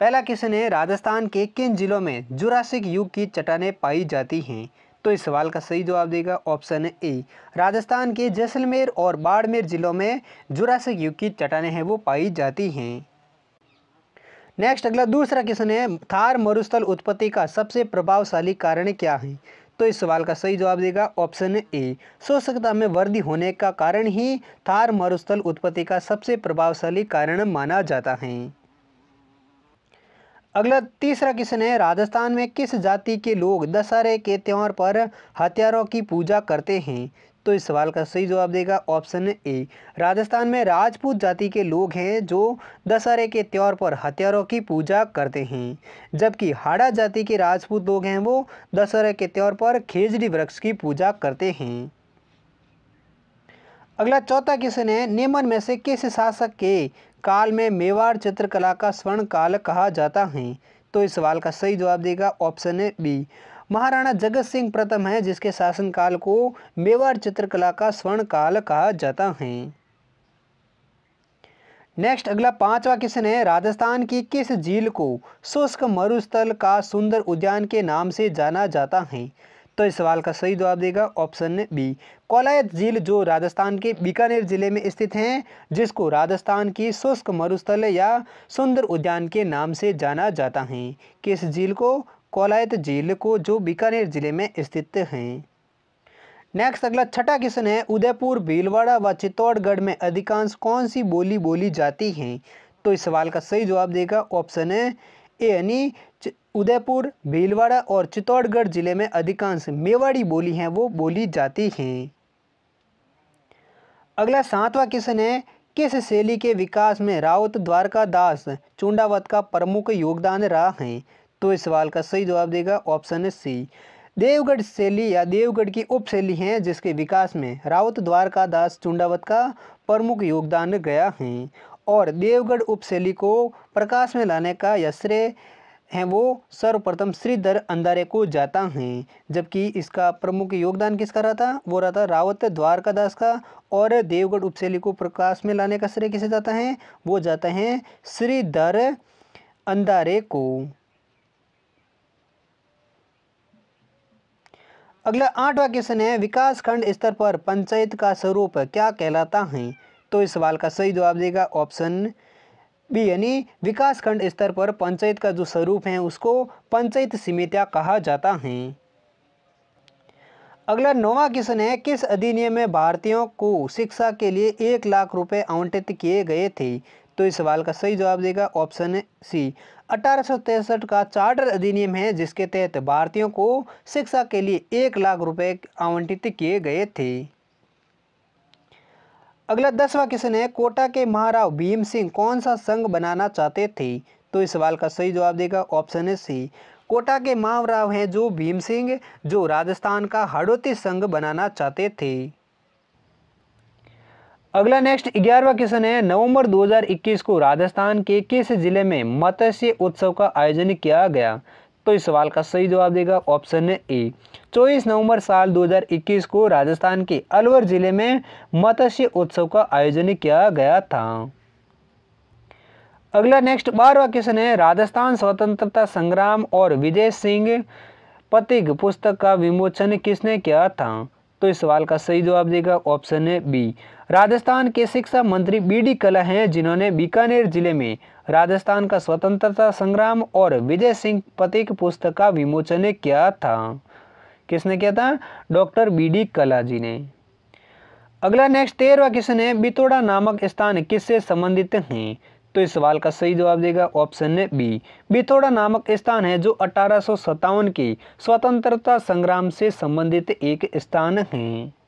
पहला क्वेश्चन है राजस्थान के किन जिलों में जुरासिक युग की चट्टाने पाई जाती हैं तो इस सवाल का सही जवाब देगा ऑप्शन ए राजस्थान के जैसलमेर और बाड़मेर जिलों में जुरासिक युग की चट्टाने हैं वो पाई जाती हैं नेक्स्ट अगला दूसरा क्वेश्चन है थार मरुस्थल उत्पत्ति का सबसे प्रभावशाली कारण क्या है तो इस सवाल का सही जवाब देगा ऑप्शन ए शोषकता में वृद्धि होने का कारण ही थार मरुस्थल उत्पत्ति का सबसे प्रभावशाली कारण माना जाता है अगला तीसरा क्वेश्चन है राजस्थान में किस जाति के लोग दशहरे के त्यौहार पर हथियारों की पूजा करते हैं तो इस सवाल का सही जवाब देगा ऑप्शन ए राजस्थान में राजपूत जाति के लोग हैं जो दशहरे के त्यौहार पर हथियारों की पूजा करते हैं जबकि हाड़ा जाति के राजपूत लोग हैं वो दशहरे के त्यौहार पर खेजड़ी वृक्ष की पूजा करते हैं अगला चौथा क्वेश्चन है निम्न में से किस शासक के काल में मेवाड़ चित्रकला का स्वर्ण काल कहा जाता है तो इस सवाल का सही जवाब देगा ऑप्शन है बी महाराणा जगत सिंह प्रथम है जिसके शासनकाल को मेवाड़ चित्रकला का स्वर्ण काल कहा जाता है नेक्स्ट अगला पांचवा क्वेश्चन है राजस्थान की किस झील को शुष्क मरुस्थल का सुंदर उद्यान के नाम से जाना जाता है तो इस सवाल का सही जवाब देगा ऑप्शन बी कोलायत झील जो राजस्थान के बीकानेर जिले में स्थित हैं जिसको राजस्थान की शुष्क मरुस्थल या सुंदर उद्यान के नाम से जाना जाता है किस झील को कोलायत झील को जो बीकानेर जिले में स्थित हैं नेक्स्ट अगला छठा क्वेश्चन है उदयपुर भीलवाड़ा व चित्तौड़गढ़ में अधिकांश कौन सी बोली बोली जाती हैं तो इस सवाल का सही जवाब देगा ऑप्शन है यानी उदयपुर भीलवाड़ा और चित्तौड़गढ़ जिले में अधिकांश मेवाड़ी बोली हैं वो बोली जाती हैं अगला सातवां क्वेश्चन है किस शैली के विकास में राउत द्वारका दास चुंडावत का प्रमुख योगदान रहा है तो इस सवाल का सही जवाब देगा ऑप्शन सी देवगढ़ शैली या देवगढ़ की उप शैली है जिसके विकास में राउत द्वारका दास चुंडावत का प्रमुख योगदान गया है और देवगढ़ उपशैली को प्रकाश में लाने का यह श्रेय हैं वो सर्वप्रथम श्रीधर अंधारे को जाता हैं जबकि इसका प्रमुख योगदान किसका रहा था वो रहा था रावत द्वारकादास का और देवगढ़ उपशैली को प्रकाश में लाने का श्रेय किसे जाता है वो जाता है श्रीधर अंधारे को अगला आठवां क्वेश्चन है विकास खंड स्तर पर पंचायत का स्वरूप क्या कहलाता है तो इस सवाल का सही जवाब देगा ऑप्शन बी यानी विकासखंड स्तर पर पंचायत का जो स्वरूप है उसको पंचायत समितियाँ कहा जाता है अगला नौवा क्वेश्चन है किस अधिनियम में भारतीयों को शिक्षा के लिए एक लाख रुपए आवंटित किए गए थे तो इस सवाल का सही जवाब देगा ऑप्शन सी अठारह का चार्टर अधिनियम है जिसके तहत भारतीयों को शिक्षा के लिए एक लाख रुपए आवंटित किए गए थे अगला दसवा क्वेश्चन है कोटा के महाराव भीम सिंह कौन सा संघ बनाना चाहते थे तो इस सवाल का सही जवाब देगा ऑप्शन है सी कोटा के महाराव हैं जो भीम सिंह जो राजस्थान का हड़ौती संघ बनाना चाहते थे अगला नेक्स्ट ग्यारहवा क्वेश्चन है नवंबर 2021 को राजस्थान के किस जिले में मत्स्य उत्सव का आयोजन किया गया तो इस सवाल का सही जवाब देगा ऑप्शन ए चौबीस नवंबर साल 2021 को राजस्थान के अलवर जिले में मत्स्य उत्सव का आयोजन किया गया था अगला नेक्स्ट बारवा क्वेश्चन है राजस्थान स्वतंत्रता संग्राम और विजय सिंह पतिक पुस्तक का विमोचन किसने किया था तो इस सवाल का सही जवाब देगा ऑप्शन बी राजस्थान के शिक्षा मंत्री बी डी कला हैं जिन्होंने बीकानेर जिले में राजस्थान का स्वतंत्रता संग्राम और विजय सिंह पतिक पुस्तक का विमोचन किया था किसने किया था डॉक्टर बी डी कला जी ने अगला नेक्स्ट तेरहवा क्वेश्चन है बितोड़ा नामक स्थान किससे संबंधित हैं तो इस सवाल का सही जवाब देगा ऑप्शन है बी बिथोड़ा नामक स्थान है जो अठारह के स्वतंत्रता संग्राम से संबंधित एक स्थान है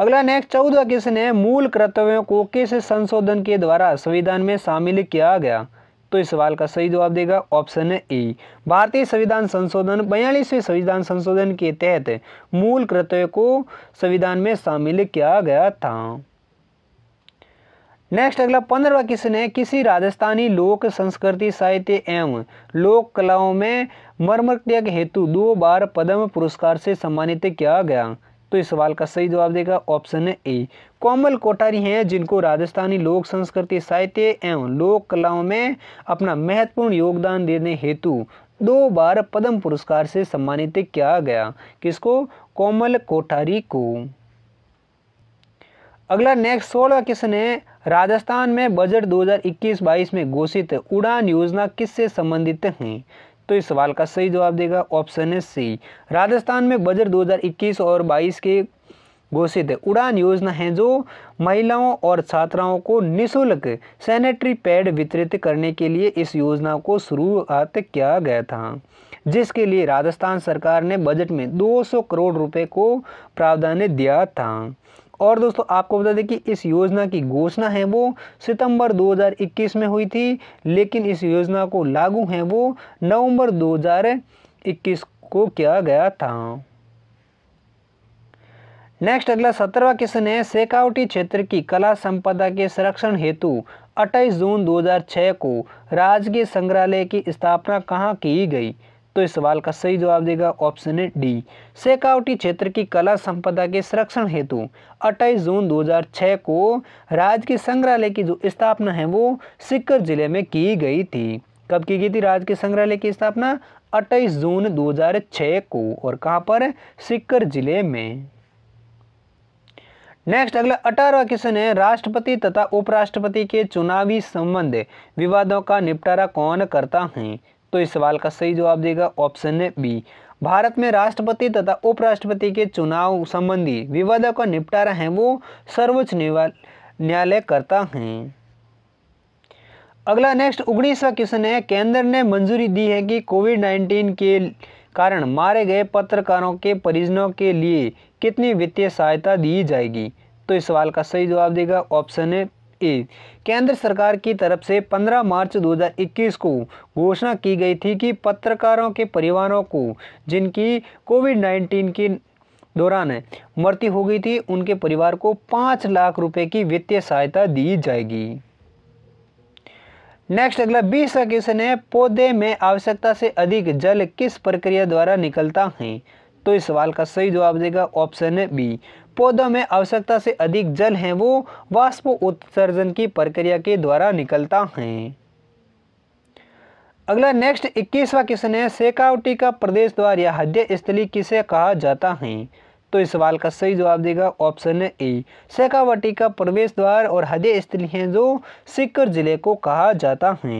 अगला नेक्स्ट चौदह क्वेश्चन है मूल कर्तव्यों को किस संशोधन के द्वारा संविधान में शामिल किया गया तो इस सवाल का सही जवाब देगा ऑप्शन ए भारतीय संविधान संशोधन बयालीसवें संविधान संशोधन के तहत मूल कर्तव्य को संविधान में शामिल किया गया था नेक्स्ट अगला पंद्रहवा क्वेश्चन है किसी राजस्थानी लोक संस्कृति साहित्य एवं लोक कलाओं में मर्मक हेतु दो बार पद्म पुरस्कार से सम्मानित किया गया तो इस सवाल का सही जवाब देगा ऑप्शन ए कोमल कोटारी हैं जिनको राजस्थानी लोक संस्कृति साहित्य एवं लोक कलाओं में अपना महत्वपूर्ण योगदान देने हेतु दो बार पद्म पुरस्कार से सम्मानित किया गया किसको कोमल कोठारी को अगला नेक्स्ट सोलह क्वेश्चन है राजस्थान में बजट 2021-22 में घोषित उड़ान योजना किससे संबंधित है तो इस सवाल का सही जवाब देगा ऑप्शन है सी राजस्थान में बजट 2021 और 22 के घोषित है उड़ान योजना है जो महिलाओं और छात्राओं को निशुल्क सैनिटरी पैड वितरित करने के लिए इस योजना को शुरुआत किया गया था जिसके लिए राजस्थान सरकार ने बजट में 200 करोड़ रुपए को प्रावधान दिया था और दोस्तों आपको बता दें कि इस योजना की घोषणा है वो सितंबर 2021 में हुई थी लेकिन इस योजना को लागू है वो नवंबर 2021 को किया गया था नेक्स्ट अगला सत्रहवा क्वेश्चन है सेकावटी क्षेत्र की कला संपदा के संरक्षण हेतु 28 जून 2006 को राजकीय संग्रहालय की स्थापना कहाँ की गई तो इस सवाल का सही जवाब देगा ऑप्शन है डी शेखावटी क्षेत्र की कला संपदा के संरक्षण हेतु 28 जून 2006 को राज्य के संग्रहालय की जो स्थापना है वो सिक्कर जिले में की गई थी कब की गई थी राज्य के संग्रहालय की स्थापना 28 जून 2006 को और कहां पर सिक्कर जिले में नेक्स्ट अगला अठारहवा क्वेश्चन है राष्ट्रपति तथा उपराष्ट्रपति के चुनावी संबंध विवादों का निपटारा कौन करता है तो इस सवाल का सही जवाब देगा ऑप्शन बी भारत में राष्ट्रपति तथा उपराष्ट्रपति के चुनाव संबंधी विवादों का निपटारा है वो सर्वोच्च न्यायालय करता है अगला नेक्स्ट उन्नीसवा क्वेश्चन है केंद्र ने मंजूरी दी है कि कोविड नाइन्टीन के कारण मारे गए पत्रकारों के परिजनों के लिए कितनी वित्तीय सहायता दी जाएगी तो इस सवाल का सही जवाब देगा ऑप्शन ए केंद्र सरकार की तरफ से 15 मार्च 2021 को घोषणा की गई थी कि पत्रकारों के परिवारों को जिनकी कोविड 19 के दौरान मृत्यु हो गई थी उनके परिवार को पाँच लाख रुपए की वित्तीय सहायता दी जाएगी नेक्स्ट अगला बीसरा क्वेश्चन है पौधे में आवश्यकता से अधिक जल किस प्रक्रिया द्वारा निकलता है तो इस सवाल का सही जवाब देगा ऑप्शन बी पौधों में आवश्यकता से अधिक जल है वो वाष्प उत्सर्जन की प्रक्रिया के द्वारा निकलता है अगला नेक्स्ट इक्कीसवा क्वेश्चन है सेकावटी का प्रदेश द्वार या हद्य स्थली किसे कहा जाता है तो इस सवाल का सही जवाब देगा ऑप्शन ए सेकावटी का प्रवेश द्वार और हदय स्थली है जो सीकर जिले को कहा जाता है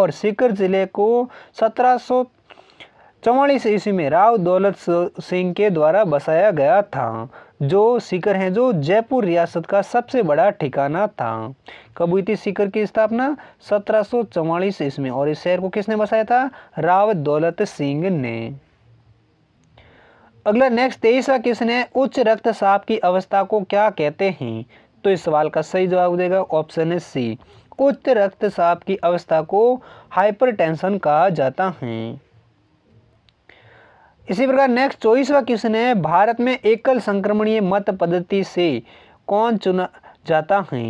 और सीकर जिले को सत्रह सौ चौवालीस ईस्वी में राव दौलत सिंह के द्वारा बसाया गया था जो सीकर हैं जो जयपुर रियासत का सबसे बड़ा ठिकाना था कब हुई थी सीकर की स्थापना सत्रह ईस्वी और इस शहर को किसने बसाया था राव दौलत सिंह ने अगला नेक्स्ट तेईसवा किसने है उच्च रक्तचाप की अवस्था को क्या कहते हैं तो इस सवाल का सही जवाब देगा ऑप्शन है सी उच्च रक्तचाप की अवस्था को हाइपरटेंशन कहा जाता है इसी प्रकार नेक्स्ट चौबीसवा क्वेश्चन है भारत में एकल संक्रमणीय मत पद्धति से कौन चुना जाता है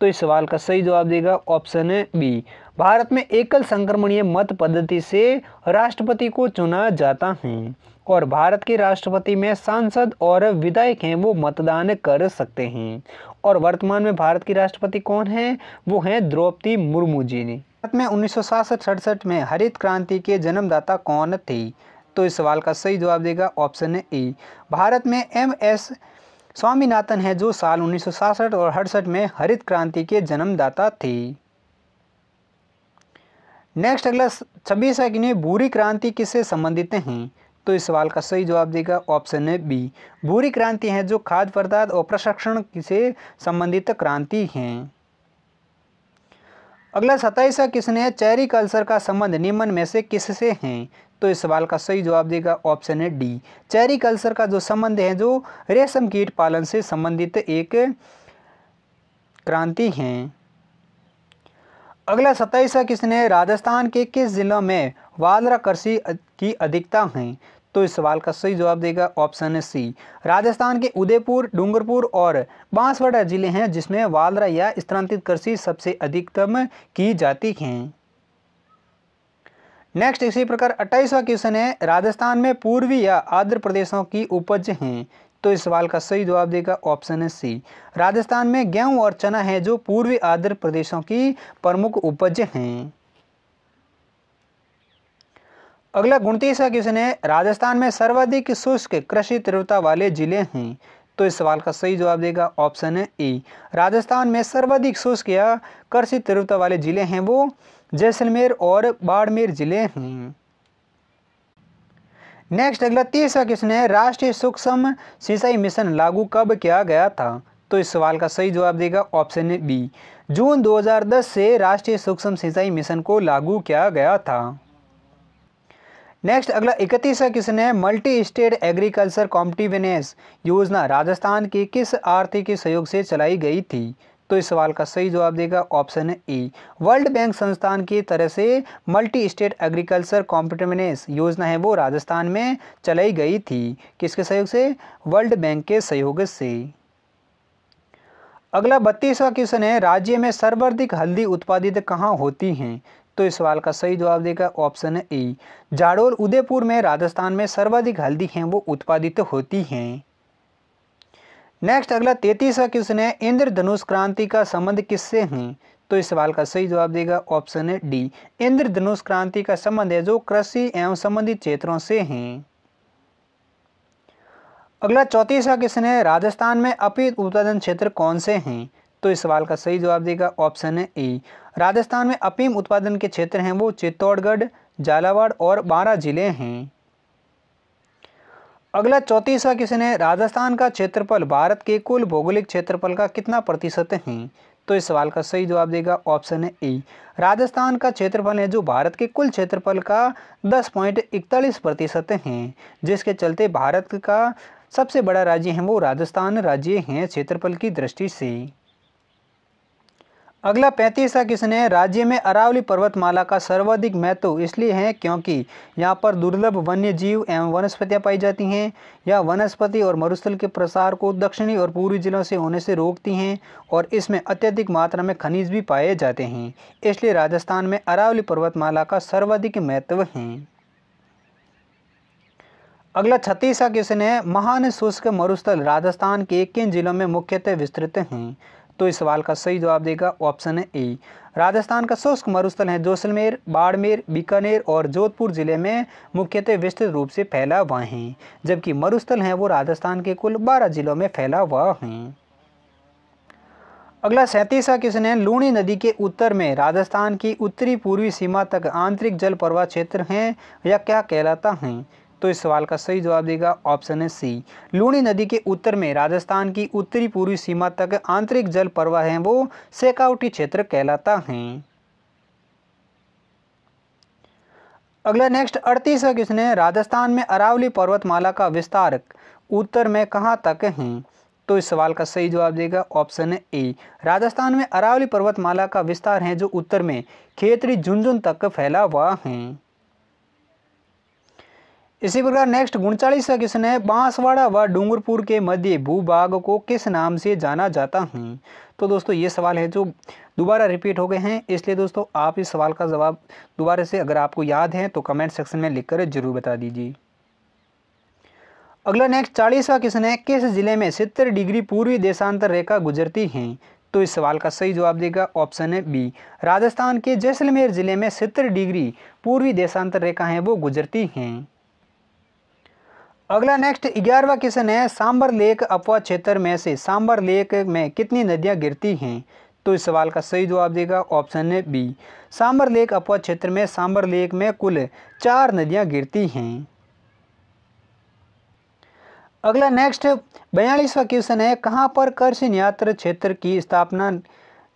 तो इस सवाल का सही जवाब देगा ऑप्शन है बी भारत में एकल संक्रमणीय मत पद्धति से राष्ट्रपति को चुना जाता है और भारत के राष्ट्रपति में सांसद और विधायक हैं वो मतदान कर सकते हैं और वर्तमान में भारत की राष्ट्रपति कौन है वो हैं द्रौपदी मुर्मू जी ने भारत में उन्नीस सौ में हरित क्रांति के जन्मदाता कौन थे तो इस सवाल का सही जवाब देगा ऑप्शन है ए भारत में एम एस स्वामीनाथन है जो साल उन्नीस और अड़सठ में हरित क्रांति के जन्मदाता थे नेक्स्ट अगला छब्बीस है कि भूरी क्रांति किससे संबंधित हैं तो इस सवाल का सही जवाब देगा ऑप्शन है बी भूरी क्रांति है जो खाद्य पदार्थ और प्रशिक्षण से संबंधित क्रांति हैं अगला सताइसा किसने चेरी कल्सर का संबंध निम्न में से किससे हैं तो इस सवाल का सही जवाब देगा ऑप्शन है डी चेरी कल्चर का जो संबंध है जो रेशम कीट पालन से संबंधित एक क्रांति है अगला सत्ताईस किसने राजस्थान के किस जिलों में वालरा कृषि की अधिकता है तो इस सवाल का सही जवाब देगा ऑप्शन है सी राजस्थान के उदयपुर डूंगरपुर और बांसवाड़ा जिले हैं जिसमें वालरा या स्थानांतरित कृषि सबसे अधिकतम की जाती है नेक्स्ट इसी प्रकार अट्ठाईसवा क्वेश्चन है राजस्थान में पूर्वी या आंध्र प्रदेशों की उपज हैं तो इस सवाल का सही जवाब देगा ऑप्शन है सी राजस्थान में गेहूं और चना है जो पूर्वी आंध्र प्रदेशों की प्रमुख उपज हैं अगला उनतीसवा क्वेश्चन है राजस्थान में सर्वाधिक शुष्क कृषि तीव्रता वाले जिले हैं तो इस सवाल का सही जवाब देगा ऑप्शन है ई राजस्थान में सर्वाधिक शुष्क या कृषि तीव्रता वाले जिले हैं वो जैसलमेर और बाड़मेर जिले हैं नेक्स्ट अगला तीसरा क्वेश्चन है राष्ट्रीय सूक्ष्म सिंचाई मिशन लागू कब किया गया था तो इस सवाल का सही जवाब देगा ऑप्शन बी जून 2010 से राष्ट्रीय सूक्ष्म सिंचाई मिशन को लागू किया गया था नेक्स्ट अगला इकतीस क्वेश्चन है मल्टी स्टेट एग्रीकल्चर कॉम्पिटिवनेस योजना राजस्थान की किस आर्थिक सहयोग से चलाई गई थी तो इस सवाल का सही जवाब देगा ऑप्शन ए वर्ल्ड बैंक संस्थान की तरह से मल्टी स्टेट एग्रीकल्चर कॉम्पिटिवनेस योजना है वो राजस्थान में चलाई गई थी किसके सहयोग से वर्ल्ड बैंक के सहयोग से अगला बत्तीसवा क्वेश्चन है राज्य में सर्वाधिक हल्दी उत्पादित कहाँ होती हैं तो इस सवाल का सही जवाब देगा ऑप्शन है ए जाडोर उदयपुर में राजस्थान में सर्वाधिक हल्दी हैं वो उत्पादित होती हैं नेक्स्ट अगला तैतीसवा क्वेश्चन है इंद्रधनुष क्रांति का संबंध किससे है तो इस सवाल का सही जवाब देगा ऑप्शन है डी इंद्रधनुष क्रांति का संबंध है जो कृषि एवं संबंधित क्षेत्रों से है अगला चौतीसवा क्वेश्चन है राजस्थान में अपीत उत्पादन क्षेत्र कौन से हैं तो इस सवाल का सही जवाब देगा ऑप्शन है ए राजस्थान में अपीम उत्पादन के क्षेत्र हैं वो चित्तौड़गढ़ झालावाड़ और बारह जिले हैं अगला चौतीसवा क्वेश्चन है राजस्थान का क्षेत्रफल भारत के कुल भौगोलिक क्षेत्रफल का कितना प्रतिशत है तो इस सवाल का सही जवाब देगा ऑप्शन है ए राजस्थान का क्षेत्रफल है जो भारत के कुल क्षेत्रफल का दस पॉइंट इकतालीस प्रतिशत है जिसके चलते भारत का सबसे बड़ा राज्य है वो राजस्थान राज्य है क्षेत्रफल की दृष्टि से अगला पैंतीसवा किशन है राज्य में अरावली पर्वतमाला का सर्वाधिक महत्व इसलिए है क्योंकि यहाँ पर दुर्लभ वन्य जीव एवं वनस्पतियाँ पाई जाती हैं यह वनस्पति और मरुस्थल के प्रसार को दक्षिणी और पूर्वी जिलों से होने से रोकती हैं और इसमें अत्यधिक मात्रा में खनिज भी पाए जाते हैं इसलिए राजस्थान में अरावली पर्वतमाला का सर्वाधिक महत्व है अगला छत्तीसवा क्वेश्चन है महान शुष्क मरुस्थल राजस्थान के किन जिलों में मुख्यतः विस्तृत हैं तो इस सवाल का सही जवाब देगा ऑप्शन है ए राजस्थान का शुष्क मरुस्थल है जैसलमेर बाड़मेर बीकानेर और जोधपुर जिले में मुख्यतः विस्तृत रूप से फैला हुआ है जबकि मरुस्थल हैं वो राजस्थान के कुल बारह जिलों में फैला हुआ है अगला सैंतीसवा क्वेश्चन है लूणी नदी के उत्तर में राजस्थान की उत्तरी पूर्वी सीमा तक आंतरिक जल प्रवाह क्षेत्र हैं या क्या कहलाता है तो इस सवाल का सही जवाब देगा ऑप्शन है सी लूणी नदी के उत्तर में राजस्थान की उत्तरी पूर्वी सीमा तक आंतरिक जल प्रवाह है वो सेकावटी क्षेत्र कहलाता है अगला नेक्स्ट अड़तीसवा क्वेश्चन है राजस्थान में अरावली पर्वतमाला का विस्तार उत्तर में कहाँ तक है तो इस सवाल का सही जवाब देगा ऑप्शन ए राजस्थान में अरावली पर्वतमाला का विस्तार है जो उत्तर में खेतरी झुंझुन तक फैला हुआ है इसी प्रकार नेक्स्ट उनचालीस है बांसवाड़ा व डूंगरपुर के मध्य भूभाग को किस नाम से जाना जाता है तो दोस्तों ये सवाल है जो दोबारा रिपीट हो गए हैं इसलिए दोस्तों आप इस सवाल का जवाब दोबारा से अगर आपको याद है तो कमेंट सेक्शन में लिखकर जरूर बता दीजिए अगला नेक्स्ट चालीसवा क्वेश्चन है किस जिले में सितर डिग्री पूर्वी देशांतर रेखा गुजरती है तो इस सवाल का सही जवाब देगा ऑप्शन है बी राजस्थान के जैसलमेर जिले में सितर डिग्री पूर्वी देशांतर रेखा हैं वो गुजरती हैं अगला नेक्स्ट ग्यारहवा क्वेश्चन है सांबर लेक अपवा क्षेत्र में से सांबर लेक में कितनी नदियां गिरती हैं तो इस सवाल का सही जवाब देगा ऑप्शन है बी सांबर लेक अपवा क्षेत्र में सांबर लेक में कुल चार नदियां गिरती हैं अगला नेक्स्ट बयालीसवा क्वेश्चन है कहां पर कृषि न्यात्र क्षेत्र की स्थापना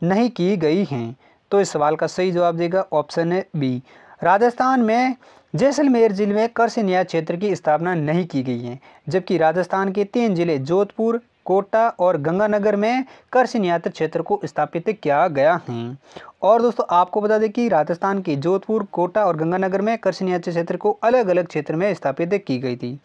नहीं की गई है तो इस सवाल का सही जवाब देगा ऑप्शन है बी राजस्थान में जैसलमेर जिले में कृषि न्याय क्षेत्र की स्थापना नहीं की गई है जबकि राजस्थान के तीन जिले जोधपुर कोटा और गंगानगर में कृषि न्याय क्षेत्र को स्थापित किया गया है और दोस्तों आपको बता दें कि राजस्थान के जोधपुर कोटा और गंगानगर में कृषि न्याय क्षेत्र को अलग अलग क्षेत्र में स्थापित की गई थी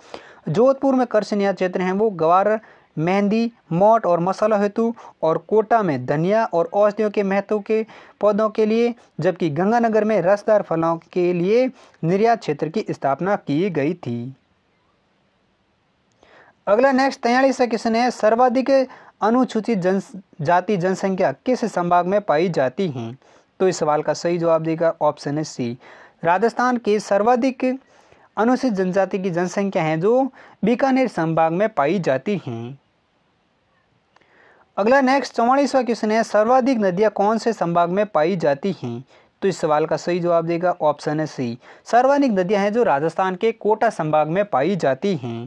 जोधपुर में कृषि न्याय क्षेत्र हैं वो गवार मेहंदी मोट और मसाला हेतु और कोटा में धनिया और औषधियों के महत्व के पौधों के लिए जबकि गंगानगर में रसदार फलों के लिए निर्यात क्षेत्र की स्थापना की गई थी अगला नेक्स्ट तैयारी है किसने सर्वाधिक अनुसूचित जन जाति जनसंख्या किस संभाग में पाई जाती हैं तो इस सवाल का सही जवाब देगा ऑप्शन है सी राजस्थान के सर्वाधिक अनुसूचित जनजाति की जनसंख्या है जो बीकानेर संभाग में पाई जाती हैं अगला नेक्स्ट चौवालीसवा क्वेश्चन है सर्वाधिक नदियाँ कौन से संभाग में पाई जाती हैं तो इस सवाल का सही जवाब देगा ऑप्शन है सी सर्वाधिक नदियां हैं जो राजस्थान के कोटा संभाग में पाई जाती हैं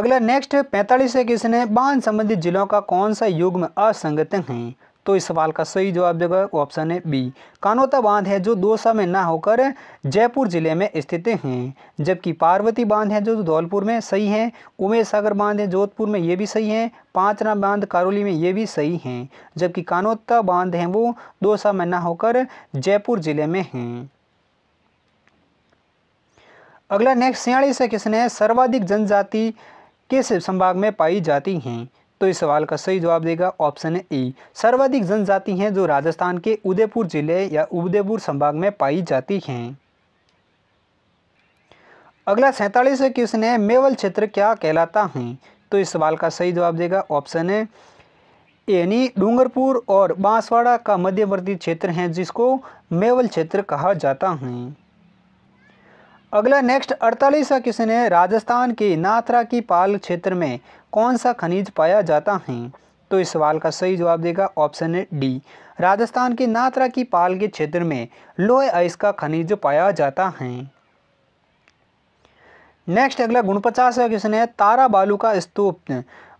अगला नेक्स्ट पैंतालीसवा क्वेश्चन है बांध संबंधित जिलों का कौन सा युग्म असंगत है तो इस सवाल का सही जवाब जो है ऑप्शन है बी कानोता बांध है जो दोसा में ना होकर जयपुर जिले में स्थित हैं जबकि पार्वती बांध है जो धौलपुर में सही है उमेश सागर बांध है जोधपुर में ये भी सही है पांचना बांध कारोली में ये भी सही हैं जबकि कानोता बांध है वो दोसा में ना होकर जयपुर जिले में हैं अगला नेक्स्ट छियालीस है किसने सर्वाधिक जनजाति किस संभाग में पाई जाती हैं तो इस सवाल का सही जवाब देगा ऑप्शन ए सर्वाधिक जनजाति हैं जो राजस्थान के उदयपुर जिले या उदयपुर संभाग में पाई जाती हैं अगला सैतालीस क्वेश्चन है मेवल क्षेत्र क्या कहलाता है तो इस सवाल का सही जवाब देगा ऑप्शन है यानी डूंगरपुर और बांसवाड़ा का मध्यवर्ती क्षेत्र है जिसको मेवल क्षेत्र कहा जाता है अगला नेक्स्ट अड़तालीसवा क्वेश्चन है राजस्थान के नाथरा की पाल क्षेत्र में कौन सा खनिज पाया जाता है तो इस सवाल का सही जवाब देगा ऑप्शन है डी राजस्थान के नात्रा की पाल के क्षेत्र में लोहे आइस का खनिज पाया जाता है नेक्स्ट अगला का क्वेश्चन है तारा बालू का स्तूप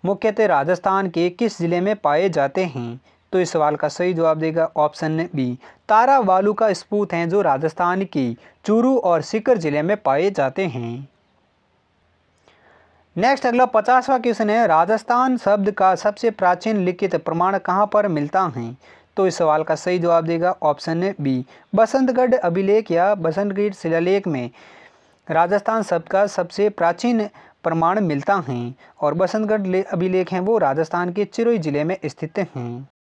मुख्यतः राजस्थान के किस जिले में पाए जाते हैं तो इस सवाल का सही जवाब देगा ऑप्शन बी तारा बालू का स्पूत हैं जो राजस्थान के चूरू और सीकर जिले में पाए जाते हैं नेक्स्ट अगला पचासवा क्वेश्चन है राजस्थान शब्द का सबसे प्राचीन लिखित प्रमाण कहाँ पर मिलता है तो इस सवाल का सही जवाब देगा ऑप्शन बी बसंतगढ़ अभिलेख या बसंतगढ़ शिलालेख में राजस्थान शब्द का सबसे प्राचीन प्रमाण मिलता है और बसंतगढ़ अभिलेख हैं वो राजस्थान के चिरोई जिले में स्थित हैं